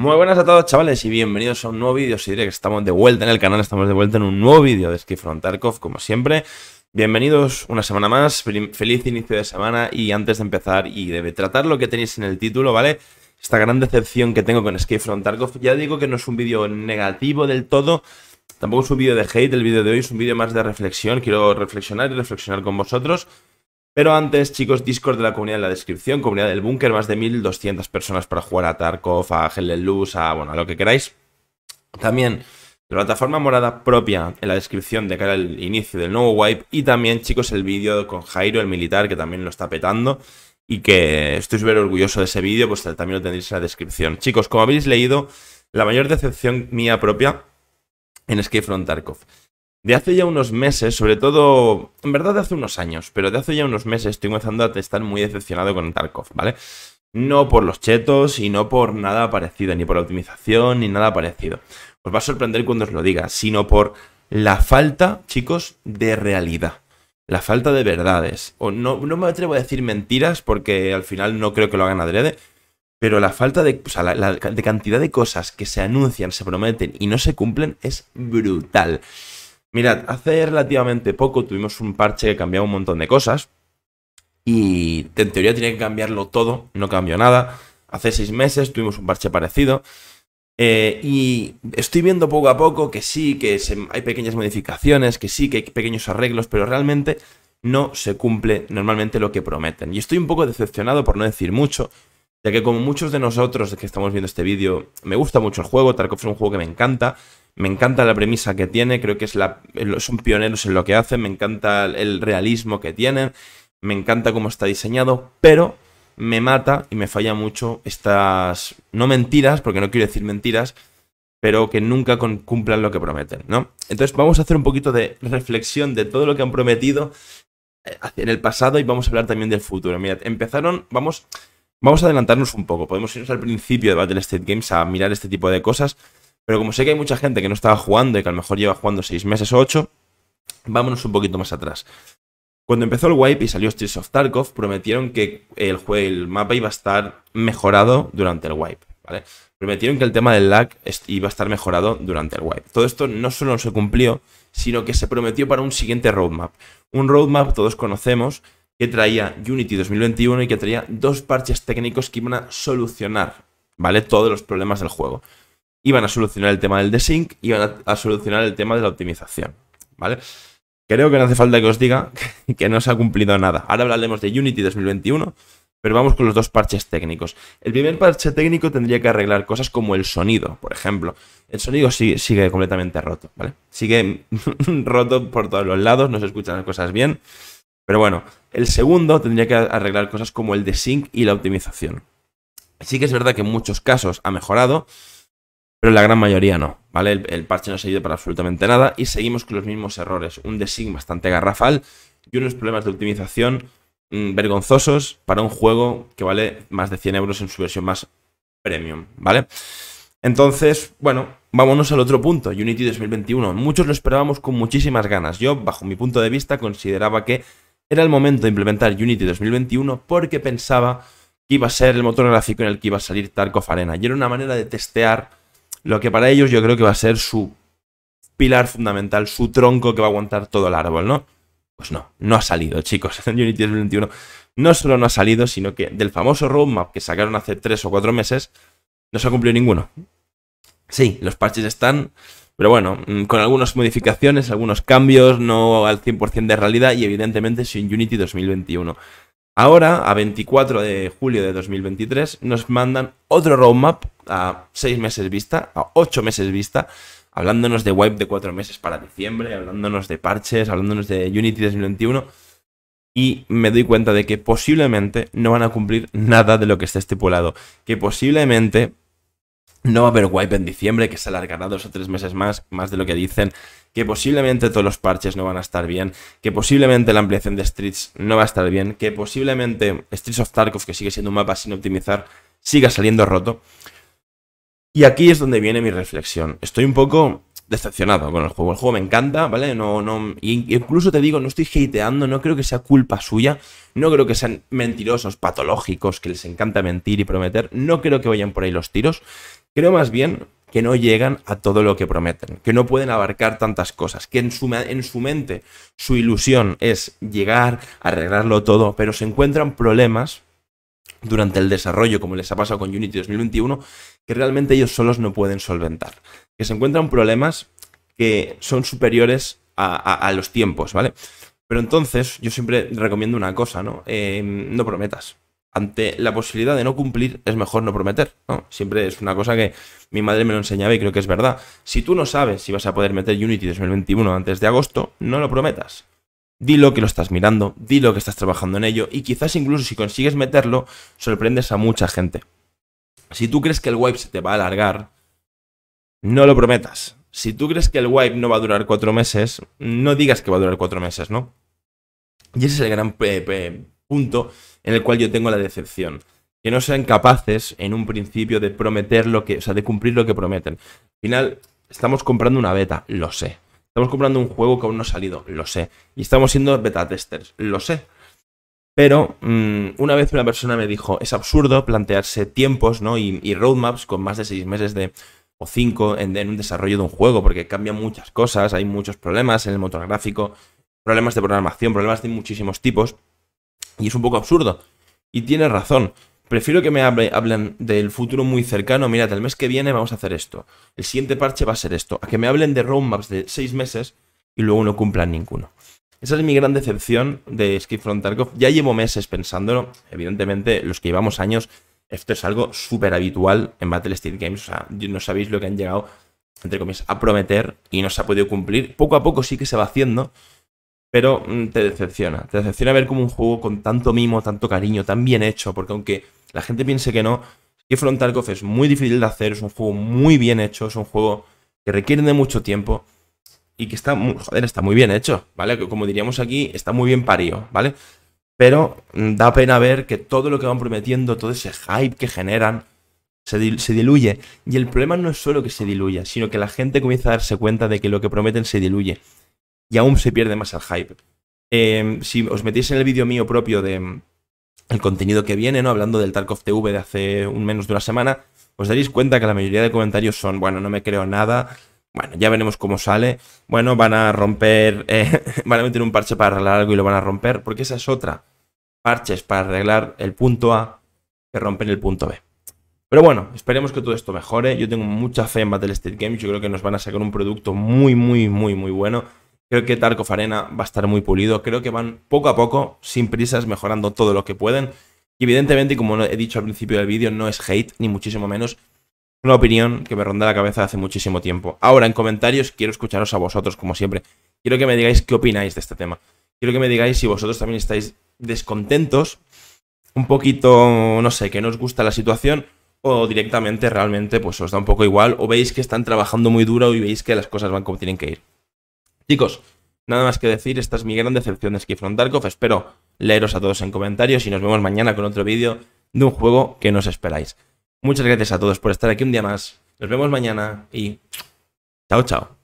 Muy buenas a todos chavales y bienvenidos a un nuevo vídeo, si diré que estamos de vuelta en el canal, estamos de vuelta en un nuevo vídeo de Skifron Tarkov como siempre. Bienvenidos una semana más, feliz inicio de semana y antes de empezar y de tratar lo que tenéis en el título, ¿vale? Esta gran decepción que tengo con Skifron Tarkov, ya digo que no es un vídeo negativo del todo, tampoco es un vídeo de hate, el vídeo de hoy es un vídeo más de reflexión, quiero reflexionar y reflexionar con vosotros. Pero antes, chicos, Discord de la comunidad en la descripción, comunidad del búnker, más de 1200 personas para jugar a Tarkov, a Luz, a bueno, a lo que queráis. También plataforma morada propia en la descripción de cara al inicio del nuevo wipe. Y también, chicos, el vídeo con Jairo, el militar, que también lo está petando. Y que estoy súper orgulloso de ese vídeo, pues también lo tendréis en la descripción. Chicos, como habéis leído, la mayor decepción mía propia en Skyfront Tarkov. De hace ya unos meses, sobre todo, en verdad de hace unos años, pero de hace ya unos meses estoy empezando a estar muy decepcionado con Tarkov, ¿vale? No por los chetos y no por nada parecido, ni por la optimización, ni nada parecido. Os va a sorprender cuando os lo diga, sino por la falta, chicos, de realidad. La falta de verdades. O no, no me atrevo a decir mentiras porque al final no creo que lo hagan adrede, pero la falta de, de cantidad de cosas que se anuncian, se prometen y no se cumplen es brutal. Mirad, hace relativamente poco tuvimos un parche que cambiaba un montón de cosas. Y en teoría tenía que cambiarlo todo, no cambió nada. Hace seis meses tuvimos un parche parecido. Eh, y estoy viendo poco a poco que sí, que hay pequeñas modificaciones, que sí, que hay pequeños arreglos, pero realmente no se cumple normalmente lo que prometen. Y estoy un poco decepcionado por no decir mucho, ya que como muchos de nosotros que estamos viendo este vídeo, me gusta mucho el juego, Tarkov es un juego que me encanta, me encanta la premisa que tiene, creo que es la, son pioneros en lo que hacen, me encanta el realismo que tienen, me encanta cómo está diseñado, pero me mata y me falla mucho estas, no mentiras, porque no quiero decir mentiras, pero que nunca cumplan lo que prometen, ¿no? Entonces vamos a hacer un poquito de reflexión de todo lo que han prometido eh, en el pasado y vamos a hablar también del futuro. Mira, empezaron, vamos, vamos a adelantarnos un poco, podemos irnos al principio de Battle State Games a mirar este tipo de cosas, pero como sé que hay mucha gente que no estaba jugando y que a lo mejor lleva jugando 6 meses o 8, vámonos un poquito más atrás. Cuando empezó el wipe y salió Streets of Tarkov, prometieron que el, juego, el mapa iba a estar mejorado durante el wipe, ¿vale? Prometieron que el tema del lag iba a estar mejorado durante el wipe. Todo esto no solo se cumplió, sino que se prometió para un siguiente roadmap. Un roadmap todos conocemos que traía Unity 2021 y que traía dos parches técnicos que iban a solucionar, ¿vale? Todos los problemas del juego iban a solucionar el tema del desync, iban a, solucionar el tema de la optimización, ¿vale? Creo que no hace falta que os diga que, no se ha cumplido nada. Ahora hablaremos de Unity 2021, pero vamos con los dos parches técnicos. El primer parche técnico tendría que arreglar cosas como el sonido, por ejemplo. El sonido sigue, sigue completamente roto, ¿vale? Sigue roto por todos los lados, no se escuchan las cosas bien. Pero bueno, el segundo tendría que arreglar cosas como el desync y la optimización. Sí que es verdad que en muchos casos ha mejorado, pero la gran mayoría no, ¿vale? El, parche no ha ido para absolutamente nada y seguimos con los mismos errores, un desig bastante garrafal y unos problemas de optimización mm, vergonzosos para un juego que vale más de 100 euros en su versión más premium, ¿vale? Entonces, bueno, vámonos al otro punto, Unity 2021. Muchos lo esperábamos con muchísimas ganas. Yo, bajo mi punto de vista, consideraba que era el momento de implementar Unity 2021 porque pensaba que iba a ser el motor gráfico en el que iba a salir Tarkov Arena. Y era una manera de testear lo que para ellos yo creo que va a ser su pilar fundamental, su tronco que va a aguantar todo el árbol, ¿no? Pues no, no ha salido, chicos. Unity 2021 no solo no ha salido, sino que del famoso roadmap que sacaron hace 3 o 4 meses, no se ha cumplido ninguno. Sí, los parches están, pero bueno, mm, con algunas modificaciones, algunos cambios, no al 100% de realidad y evidentemente sin Unity 2021. Ahora, a 24 de julio de 2023, nos mandan otro roadmap a 6 meses vista, a 8 meses vista, hablándonos de wipe de 4 meses para diciembre, hablándonos de parches, hablándonos de Unity 2021. Y me doy cuenta de que posiblemente no van a cumplir nada de lo que está estipulado. Que posiblemente no va a haber wipe en diciembre, que se alargará dos o tres meses más, más de lo que dicen, que posiblemente todos los parches no van a estar bien, que posiblemente la ampliación de Streets no va a estar bien, que posiblemente Streets of Tarkov, que sigue siendo un mapa sin optimizar, siga saliendo roto. Y aquí es donde viene mi reflexión. Estoy un poco decepcionado con el juego. El juego me encanta, ¿vale? No, no. Incluso te digo, no estoy hateando, no creo que sea culpa suya. No creo que sean mentirosos, patológicos, que les encanta mentir y prometer. No creo que vayan por ahí los tiros. Creo más bien que no llegan a todo lo que prometen, que no pueden abarcar tantas cosas, que en su, en su mente su ilusión es llegar, arreglarlo todo, pero se encuentran problemas durante el desarrollo, como les ha pasado con Unity 2021, que realmente ellos solos no pueden solventar, que se encuentran problemas que son superiores a, los tiempos, ¿vale? Pero entonces yo siempre recomiendo una cosa, ¿no? Eh, no prometas, ante la posibilidad de no cumplir, es mejor no prometer. ¿no? Siempre es una cosa que mi madre me lo enseñaba y creo que es verdad. Si tú no sabes si vas a poder meter Unity 2021 antes de agosto, no lo prometas. Dilo que lo estás mirando, dilo que estás trabajando en ello y quizás incluso si consigues meterlo, sorprendes a mucha gente. Si tú crees que el wipe se te va a alargar, no lo prometas. Si tú crees que el wipe no va a durar cuatro meses, no digas que va a durar cuatro meses, ¿no? Y ese es el gran punto en el cual yo tengo la decepción. Que no sean capaces en un principio de prometer lo que, o sea, de cumplir lo que prometen. Al final, estamos comprando una beta, lo sé. Estamos comprando un juego que aún no ha salido, lo sé. Y estamos siendo beta testers, lo sé. Pero mm, una vez una persona me dijo, es absurdo plantearse tiempos ¿no? y, roadmaps con más de seis meses de, o cinco en, en, un desarrollo de un juego, porque cambian muchas cosas, hay muchos problemas en el motor gráfico, problemas de programación, problemas de muchísimos tipos. Y es un poco absurdo. Y tiene razón. Prefiero que me hablen del futuro muy cercano. Mira, el mes que viene vamos a hacer esto. El siguiente parche va a ser esto. A que me hablen de roadmaps de seis meses y luego no cumplan ninguno. Esa es mi gran decepción de Skip Ya llevo meses pensándolo. Evidentemente, los que llevamos años, esto es algo súper habitual en Battle Steel Games. O sea, no sabéis lo que han llegado, entre comillas, a prometer y no se ha podido cumplir. Poco a poco sí que se va haciendo pero mm, te decepciona. Te decepciona ver como un juego con tanto mimo, tanto cariño, tan bien hecho, porque aunque la gente piense que no, que Frontal es muy difícil de hacer, es un juego muy bien hecho, es un juego que requiere de mucho tiempo y que está, muy, joder, está muy bien hecho, ¿vale? Que como diríamos aquí, está muy bien parido, ¿vale? Pero mm, da pena ver que todo lo que van prometiendo, todo ese hype que generan, se, se diluye. Y el problema no es solo que se diluya, sino que la gente comienza a darse cuenta de que lo que prometen se diluye y aún se pierde más el hype. Em, si os metéis en el vídeo mío propio de em, el contenido que viene, ¿no? Hablando del Tarkov TV de hace un menos de una semana, os daréis cuenta que la mayoría de comentarios son, bueno, no me creo nada, bueno, ya veremos cómo sale. Bueno, van a romper, eh, van a meter un parche para arreglar algo y lo van a romper, porque esa es otra. Parches para arreglar el punto A que rompen el punto B. Pero bueno, esperemos que todo esto mejore. Yo tengo mucha fe en Battle State Games. Yo creo que nos van a sacar un producto muy, muy, muy, muy bueno. Creo que Tarco Farena va a estar muy pulido. Creo que van poco a poco, sin prisas, mejorando todo lo que pueden. Y evidentemente, como he dicho al principio del vídeo, no es hate, ni muchísimo menos. Una opinión que me ronda la cabeza hace muchísimo tiempo. Ahora, en comentarios, quiero escucharos a vosotros, como siempre. Quiero que me digáis qué opináis de este tema. Quiero que me digáis si vosotros también estáis descontentos, un poquito, no sé, que no os gusta la situación, o directamente realmente pues os da un poco igual, o veis que están trabajando muy duro y veis que las cosas van como tienen que ir. Chicos, nada más que decir, esta es mi gran decepción de Ski Espero leeros a todos en comentarios y nos vemos mañana con otro vídeo de un juego que nos esperáis. Muchas gracias a todos por estar aquí un día más. Nos vemos mañana y chao, chao.